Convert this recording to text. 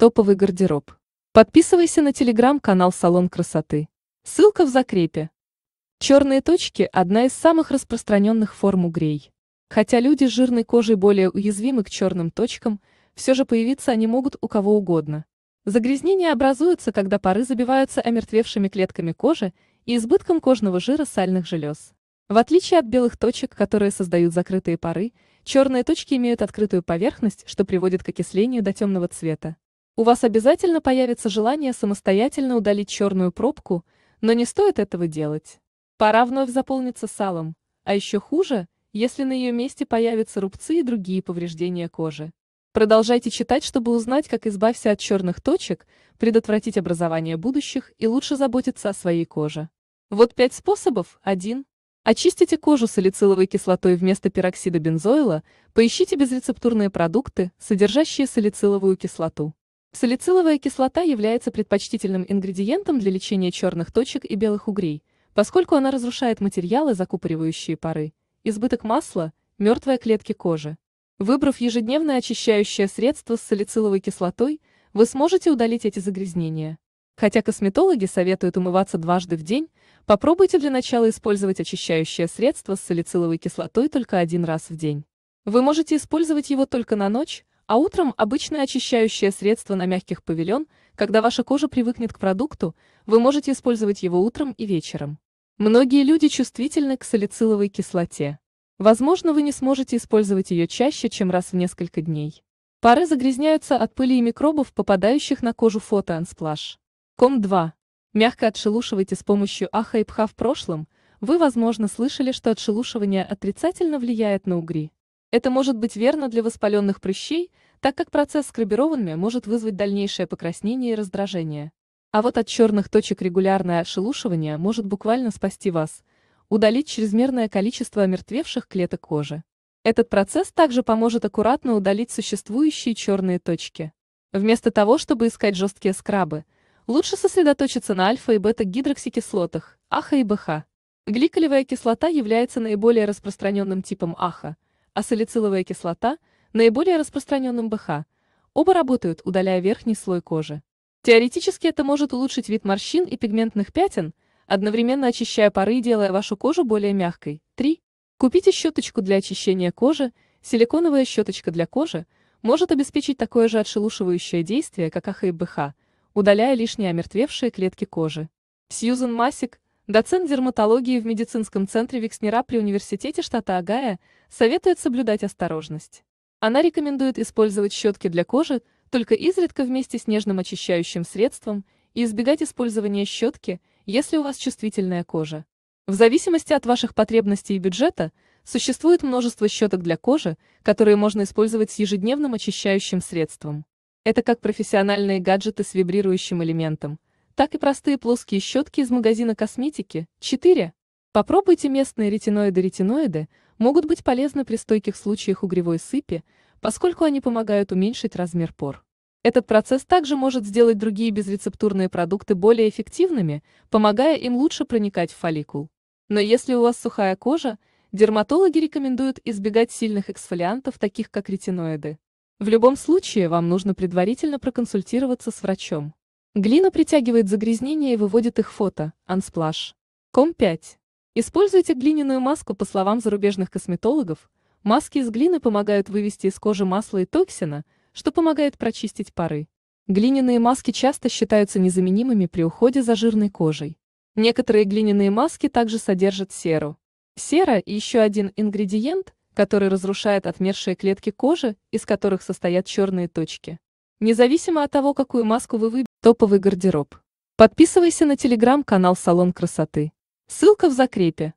Топовый гардероб. Подписывайся на телеграм-канал «Салон красоты». Ссылка в закрепе. Черные точки – одна из самых распространенных форм угрей. Хотя люди с жирной кожей более уязвимы к черным точкам, все же появиться они могут у кого угодно. Загрязнения образуются, когда пары забиваются омертвевшими клетками кожи и избытком кожного жира сальных желез. В отличие от белых точек, которые создают закрытые пары, черные точки имеют открытую поверхность, что приводит к окислению до темного цвета. У вас обязательно появится желание самостоятельно удалить черную пробку, но не стоит этого делать. Пора вновь заполнится салом, а еще хуже, если на ее месте появятся рубцы и другие повреждения кожи. Продолжайте читать, чтобы узнать, как избавься от черных точек, предотвратить образование будущих и лучше заботиться о своей коже. Вот пять способов. 1. Очистите кожу салициловой кислотой вместо пероксида бензоила, поищите безрецептурные продукты, содержащие салициловую кислоту. Салициловая кислота является предпочтительным ингредиентом для лечения черных точек и белых угрей, поскольку она разрушает материалы, закупоривающие пары, избыток масла, мертвые клетки кожи. Выбрав ежедневное очищающее средство с салициловой кислотой, вы сможете удалить эти загрязнения. Хотя косметологи советуют умываться дважды в день, попробуйте для начала использовать очищающее средство с салициловой кислотой только один раз в день. Вы можете использовать его только на ночь, а утром обычное очищающее средство на мягких павильон, когда ваша кожа привыкнет к продукту, вы можете использовать его утром и вечером. Многие люди чувствительны к салициловой кислоте. Возможно, вы не сможете использовать ее чаще, чем раз в несколько дней. Пары загрязняются от пыли и микробов, попадающих на кожу фотоансплаш. Ком 2. Мягко отшелушивайте с помощью аха и пха в прошлом. Вы, возможно, слышали, что отшелушивание отрицательно влияет на угри. Это может быть верно для воспаленных прыщей, так как процесс скрабирования может вызвать дальнейшее покраснение и раздражение. А вот от черных точек регулярное отшелушивание может буквально спасти вас, удалить чрезмерное количество омертвевших клеток кожи. Этот процесс также поможет аккуратно удалить существующие черные точки. Вместо того, чтобы искать жесткие скрабы, лучше сосредоточиться на альфа- и бета-гидроксикислотах, АХА и БХ. Гликолевая кислота является наиболее распространенным типом АХА – а салициловая кислота – наиболее распространенным БХ. Оба работают, удаляя верхний слой кожи. Теоретически это может улучшить вид морщин и пигментных пятен, одновременно очищая поры и делая вашу кожу более мягкой. 3. Купите щеточку для очищения кожи. Силиконовая щеточка для кожи может обеспечить такое же отшелушивающее действие, как АХ и БХ, удаляя лишние омертвевшие клетки кожи. Сьюзен Масик – Доцент дерматологии в медицинском центре Викснера при Университете штата Агая советует соблюдать осторожность. Она рекомендует использовать щетки для кожи только изредка вместе с нежным очищающим средством и избегать использования щетки, если у вас чувствительная кожа. В зависимости от ваших потребностей и бюджета, существует множество щеток для кожи, которые можно использовать с ежедневным очищающим средством. Это как профессиональные гаджеты с вибрирующим элементом – так и простые плоские щетки из магазина косметики. 4. Попробуйте местные ретиноиды-ретиноиды, могут быть полезны при стойких случаях угревой сыпи, поскольку они помогают уменьшить размер пор. Этот процесс также может сделать другие безрецептурные продукты более эффективными, помогая им лучше проникать в фолликул. Но если у вас сухая кожа, дерматологи рекомендуют избегать сильных эксфолиантов, таких как ретиноиды. В любом случае вам нужно предварительно проконсультироваться с врачом. Глина притягивает загрязнения и выводит их фото. Unsplash. Ком 5. Используйте глиняную маску, по словам зарубежных косметологов. Маски из глины помогают вывести из кожи масло и токсина, что помогает прочистить пары. Глиняные маски часто считаются незаменимыми при уходе за жирной кожей. Некоторые глиняные маски также содержат серу. Сера – еще один ингредиент, который разрушает отмершие клетки кожи, из которых состоят черные точки. Независимо от того, какую маску вы выберете, топовый гардероб. Подписывайся на телеграм-канал «Салон красоты». Ссылка в закрепе.